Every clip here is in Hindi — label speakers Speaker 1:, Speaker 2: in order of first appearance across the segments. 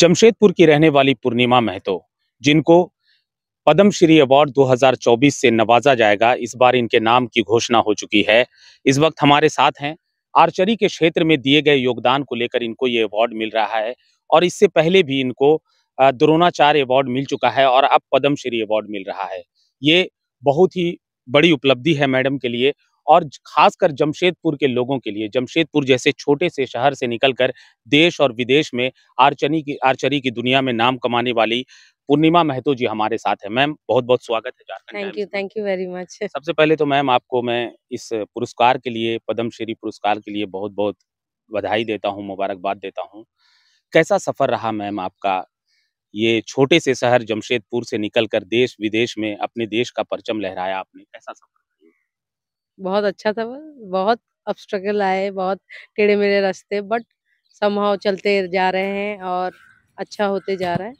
Speaker 1: जमशेदपुर की रहने वाली पूर्णिमा महतो जिनको पद्मश्री अवार्ड 2024 से नवाजा जाएगा इस बार इनके नाम की घोषणा हो चुकी है इस वक्त हमारे साथ हैं आर्चरी के क्षेत्र में दिए गए योगदान को लेकर इनको ये अवार्ड मिल रहा है और इससे पहले भी इनको द्रोणाचार्य अवार्ड मिल चुका है और अब पद्म श्री अवार्ड मिल रहा है ये बहुत ही बड़ी उपलब्धि है मैडम के लिए और खासकर जमशेदपुर के लोगों के लिए जमशेदपुर जैसे छोटे से शहर से निकलकर देश और विदेश में आर्चनी की आर्चरी की दुनिया में नाम कमाने वाली पूर्णिमा महतो जी हमारे साथ है मैम बहुत बहुत स्वागत है Jharkhand
Speaker 2: thank you thank you very much सबसे
Speaker 1: पहले तो मैम आपको मैं इस पुरस्कार के लिए पद्मश्री पुरस्कार के लिए बहुत बहुत बधाई देता हूँ मुबारकबाद देता हूँ कैसा सफर रहा मैम आपका ये छोटे से शहर जमशेदपुर से निकलकर देश विदेश में अपने देश का परचम लहराया आपने कैसा सफर
Speaker 2: बहुत अच्छा था बहुत ऑब्स्ट्रगल आए बहुत टेढ़े मेढ़े रास्ते बट समाव चलते जा रहे हैं और अच्छा होते जा रहा है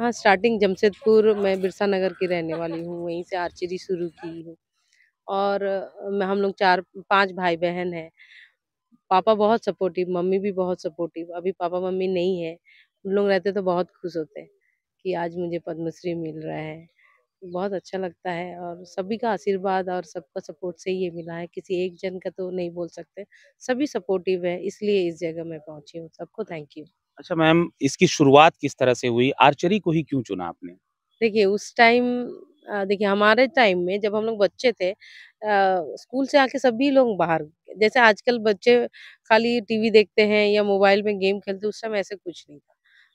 Speaker 2: हाँ स्टार्टिंग जमशेदपुर मैं बिरसा नगर की रहने वाली हूँ वहीं से आर्चरी शुरू की हूँ और हम लोग चार पांच भाई बहन हैं पापा बहुत सपोर्टिव मम्मी भी बहुत सपोर्टिव अभी पापा मम्मी नहीं है उन लोग रहते तो बहुत खुश होते कि आज मुझे पद्मश्री मिल रहा है बहुत अच्छा लगता है और सभी का आशीर्वाद और सबका सपोर्ट से ही ये मिला है किसी एक जन का तो नहीं बोल सकते सभी सपोर्टिव है इसलिए इस जगह मैं पहुंची हूँ सबको थैंक यू
Speaker 1: अच्छा मैम इसकी शुरुआत किस तरह से हुई आर्चरी को ही क्यों चुना आपने
Speaker 2: देखिए उस टाइम देखिए हमारे टाइम में जब हम लोग बच्चे थे आ, स्कूल से आके सभी लोग बाहर जैसे आजकल बच्चे खाली टीवी देखते हैं या मोबाइल में गेम खेलते उस टाइम ऐसे कुछ नहीं था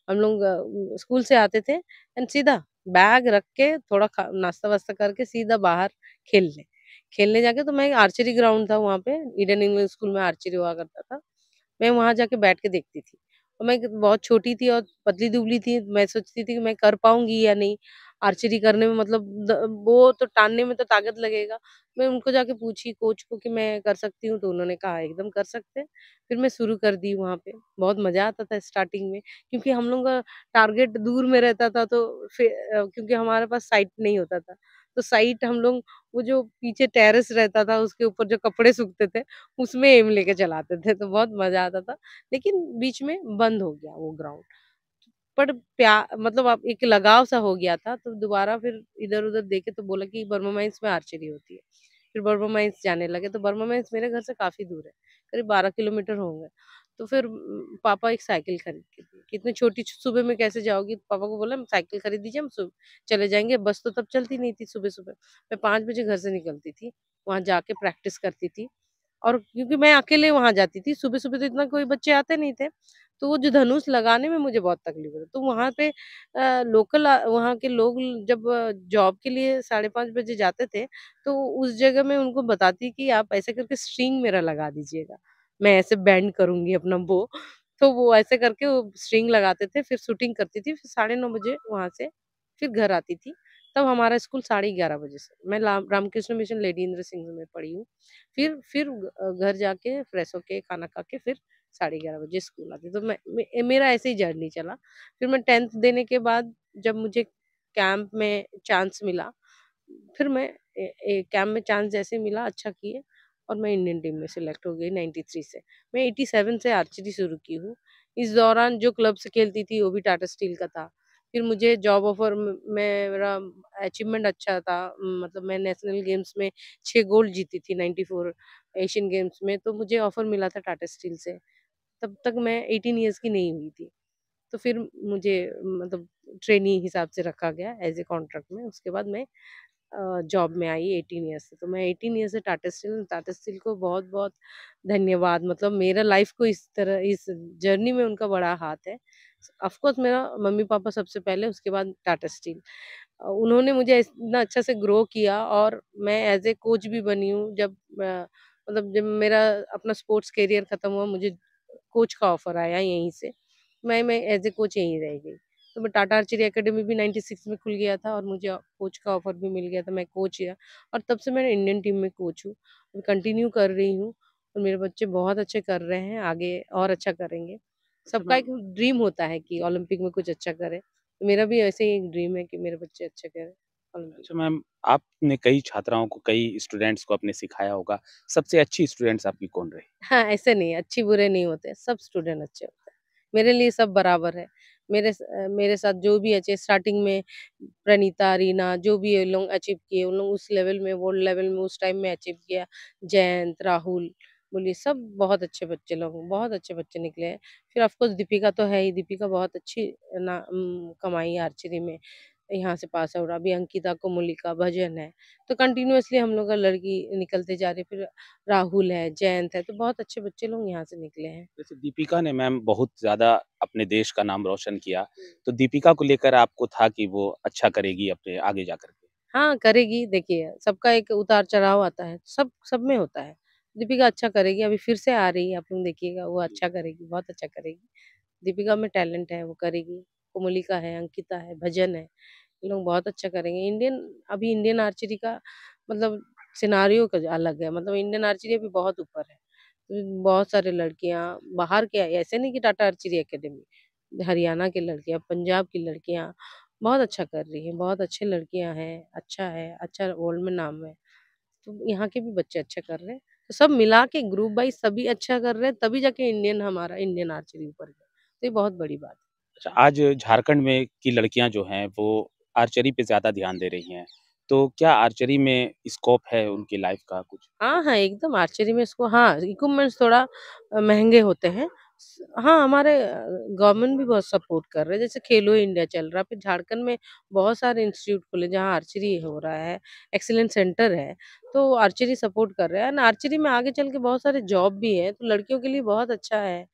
Speaker 2: हम लोग स्कूल से आते थे एंड सीधा बैग रख के थोड़ा नाश्ता वास्ता करके सीधा बाहर खेल ले खेलने जाके तो मैं आर्चरी ग्राउंड था वहाँ पे ईडन इंग्लिश स्कूल में आर्चरी हुआ करता था मैं वहाँ जाके बैठ के देखती थी और मैं बहुत छोटी थी और पतली दुबली थी तो मैं सोचती थी कि मैं कर पाऊंगी या नहीं आर्चरी करने में मतलब वो तो टानने में तो ताकत लगेगा मैं उनको जाके पूछी कोच को कि मैं कर सकती हूँ तो उन्होंने कहा एकदम कर सकते हैं फिर मैं शुरू कर दी वहाँ पे बहुत मज़ा आता था स्टार्टिंग में क्योंकि हम लोग का टारगेट दूर में रहता था तो क्योंकि हमारे पास साइट नहीं होता था तो साइट हम लोग वो जो पीछे टेरेस रहता था उसके ऊपर जो कपड़े सूखते थे उसमें एम लेके चलाते थे तो बहुत मज़ा आता था लेकिन बीच में बंद हो गया वो ग्राउंड पर प्या मतलब आप एक लगाव सा हो गया था तो दोबारा फिर इधर उधर देखे तो बोला कि बर्मा माइंस में आर्चरी होती है फिर बर्मा माइंस जाने लगे तो बर्मा माइंस मेरे घर से काफ़ी दूर है करीब बारह किलोमीटर होंगे तो फिर पापा एक साइकिल खरीद के दिए कितने छोटी सुबह में कैसे जाओगी पापा को बोला साइकिल खरीद दीजिए हम सुबह चले जाएंगे बस तो तब चलती नहीं थी सुबह सुबह मैं पाँच बजे घर से निकलती थी वहाँ जाके प्रैक्टिस करती थी और क्योंकि मैं अकेले वहाँ जाती थी सुबह सुबह तो इतना कोई बच्चे आते नहीं थे तो वो जो धनुष लगाने में मुझे बहुत तकलीफ होती तो वहाँ पे लोकल वहाँ के लोग जब जॉब के लिए साढ़े पाँच बजे जाते थे तो उस जगह में उनको बताती कि आप ऐसे करके स्ट्रिंग मेरा लगा दीजिएगा मैं ऐसे बैंड करूँगी अपना बो तो वो ऐसे करके वो स्ट्रिंग लगाते थे फिर शूटिंग करती थी फिर साढ़े नौ बजे वहाँ से फिर घर आती थी तब हमारा स्कूल साढ़े ग्यारह बजे से मैं रामकृष्ण मिशन लेडी इंद्र सिंह में पढ़ी हूँ फिर फिर घर जाके फ्रेश होके खाना खा के फिर साढ़े ग्यारह बजे स्कूल आती तो मैं मे, मेरा ऐसे ही जर्नी चला फिर मैं टेंथ देने के बाद जब मुझे कैंप में चांस मिला फिर मैं कैंप में चांस जैसे मिला अच्छा किए और मैं इंडियन टीम में सिलेक्ट हो गई नाइन्टी थ्री से मैं एटी सेवन से आर्चरी शुरू की हूँ इस दौरान जो क्लब से खेलती थी वो भी टाटा स्टील का था फिर मुझे जॉब ऑफर में मेरा अचीवमेंट अच्छा था मतलब मैं नेशनल गेम्स में छः गोल्ड जीती थी नाइन्टी फोर एशियन गेम्स में तो मुझे ऑफ़र मिला था टाटा स्टील से तब तक मैं एटीन ईयर्स की नहीं हुई थी तो फिर मुझे मतलब ट्रेनी हिसाब से रखा गया एज ए कॉन्ट्रैक्ट में उसके बाद मैं जॉब में आई एटीन ईयर्स से तो मैं एटीन ईयर्स से टाटा स्टील टाटा स्टील को बहुत बहुत धन्यवाद मतलब मेरा लाइफ को इस तरह इस जर्नी में उनका बड़ा हाथ है ऑफकोर्स मेरा मम्मी पापा सबसे पहले उसके बाद टाटा स्टील उन्होंने मुझे इतना अच्छा से ग्रो किया और मैं एज ए कोच भी बनी हूँ जब मतलब जब मेरा अपना स्पोर्ट्स करियर ख़त्म हुआ मुझे कोच का ऑफर आया यहीं से मैं मैं एज ए कोच यहीं रह गई तो मैं टाटा आर्चरी एकेडमी भी 96 में खुल गया था और मुझे कोच का ऑफर भी मिल गया था मैं कोच या और तब से मैं इंडियन टीम में कोच हूँ कंटिन्यू कर रही हूँ और मेरे बच्चे बहुत अच्छे कर रहे हैं आगे और अच्छा करेंगे सबका हाँ। एक ड्रीम होता है कि ओलंपिक में कुछ अच्छा करें तो मेरा भी ऐसे ही एक ड्रीम है कि मेरे बच्चे अच्छा करें
Speaker 1: अच्छा मैम आपने कई छात्राओं को कई स्टूडेंट्स को अपने सिखाया होगा सबसे अच्छी स्टूडेंट्स आपकी कौन रही
Speaker 2: हाँ ऐसे नहीं अच्छी बुरे नहीं होते सब स्टूडेंट अच्छे होते हैं मेरे लिए सब बराबर है मेरे मेरे साथ जो भी अच्छे स्टार्टिंग में प्रणीता रीना जो भी लोग अचीव किए उन लोग उस लेवल में वर्ल्ड लेवल में उस टाइम में अचीव किया जयंत राहुल बोलिए सब बहुत अच्छे बच्चे लोग बहुत अच्छे बच्चे निकले हैं फिर ऑफकोर्स दीपिका तो है ही दीपिका बहुत अच्छी ना कमाई आर्चरी में यहाँ से पास हो रहा अभी अंकिता को का भजन है तो कंटिन्यूसली हम लोग का लड़की निकलते जा रही फिर राहुल है जयंत है तो बहुत अच्छे बच्चे लोग यहाँ से निकले हैं
Speaker 1: जैसे दीपिका ने मैम बहुत ज़्यादा अपने देश का नाम रोशन किया हम्म। तो दीपिका को लेकर आपको था कि वो अच्छा करेगी अपने आगे जा के
Speaker 2: हाँ करेगी देखिए सबका एक उतार चढ़ाव आता है सब सब में होता है दीपिका अच्छा करेगी अभी फिर से आ रही है आप लोग देखिएगा वो अच्छा करेगी बहुत अच्छा करेगी दीपिका में टैलेंट है वो करेगी कोमलिका है अंकिता है भजन है ये लोग बहुत अच्छा करेंगे इंडियन अभी इंडियन आर्चरी का मतलब सिनारियो का अलग है मतलब इंडियन आर्चरी अभी बहुत ऊपर है तो बहुत सारे लड़कियाँ बाहर के ऐसे नहीं कि टाटा आर्चरी एकेडमी हरियाणा की लड़कियाँ पंजाब की लड़कियाँ बहुत अच्छा कर रही हैं बहुत अच्छी लड़कियां हैं अच्छा है अच्छा वर्ल्ड में नाम है तो यहाँ के भी बच्चे अच्छा कर रहे हैं तो सब मिला के ग्रुप वाइज सभी अच्छा कर रहे हैं तभी जाके इंडियन हमारा इंडियन आर्चरी ऊपर गया तो ये बहुत बड़ी
Speaker 1: बात है अच्छा, आज झारखंड में की लड़कियां जो हैं वो आर्चरी पे ज़्यादा ध्यान दे रही हैं। तो क्या आर्चरी में स्कोप है उनकी लाइफ का कुछ?
Speaker 2: हाँ, हाँ, एकदम आर्चरी में इसको हाँ, इक्विपमेंट्स थोड़ा महंगे होते हैं। हाँ, हमारे गवर्नमेंट भी बहुत सपोर्ट कर रहे हैं, जैसे खेलो इंडिया चल रहा है, फिर झारखंड में बहुत सारे इंस्टीट्यूट खुले जहाँ आर्चरी हो रहा है, एक्सीलेंस सेंटर है, तो आर्चरी सपोर्ट कर रहे हैं एंड आर्चरी में आगे चल के बहुत सारे जॉब भी हैं, तो लड़कियों के लिए बहुत अच्छा है।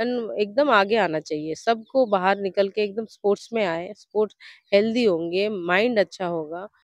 Speaker 2: एकदम आगे आना चाहिए सबको बाहर निकल के एकदम स्पोर्ट्स में आए स्पोर्ट्स हेल्दी होंगे माइंड अच्छा होगा